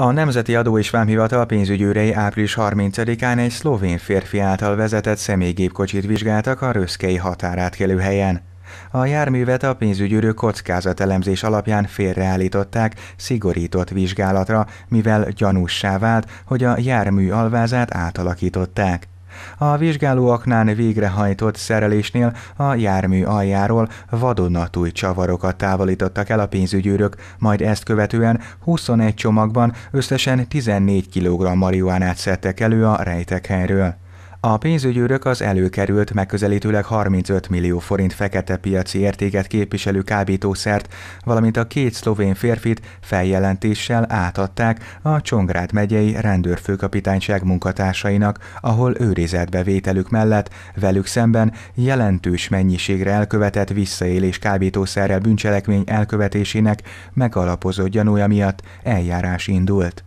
A Nemzeti Adó és Vámhivatal pénzügyőrei április 30-án egy szlovén férfi által vezetett személygépkocsit vizsgáltak a röszkei határátkelő helyen. A járművet a pénzügyőrök kockázatelemzés alapján félreállították szigorított vizsgálatra, mivel gyanússá vált, hogy a jármű alvázát átalakították. A vizsgálóaknán végrehajtott szerelésnél a jármű aljáról vadonatúj csavarokat távolítottak el a pénzügyőrök, majd ezt követően 21 csomagban összesen 14 kg marihuánát szedtek elő a rejtek helyről. A pénzügyőrök az előkerült megközelítőleg 35 millió forint fekete piaci értéket képviselő kábítószert, valamint a két szlovén férfit feljelentéssel átadták a Csongrád megyei rendőrfőkapitányság munkatársainak, ahol vételük mellett velük szemben jelentős mennyiségre elkövetett visszaélés kábítószerrel bűncselekmény elkövetésének megalapozott gyanúja miatt eljárás indult.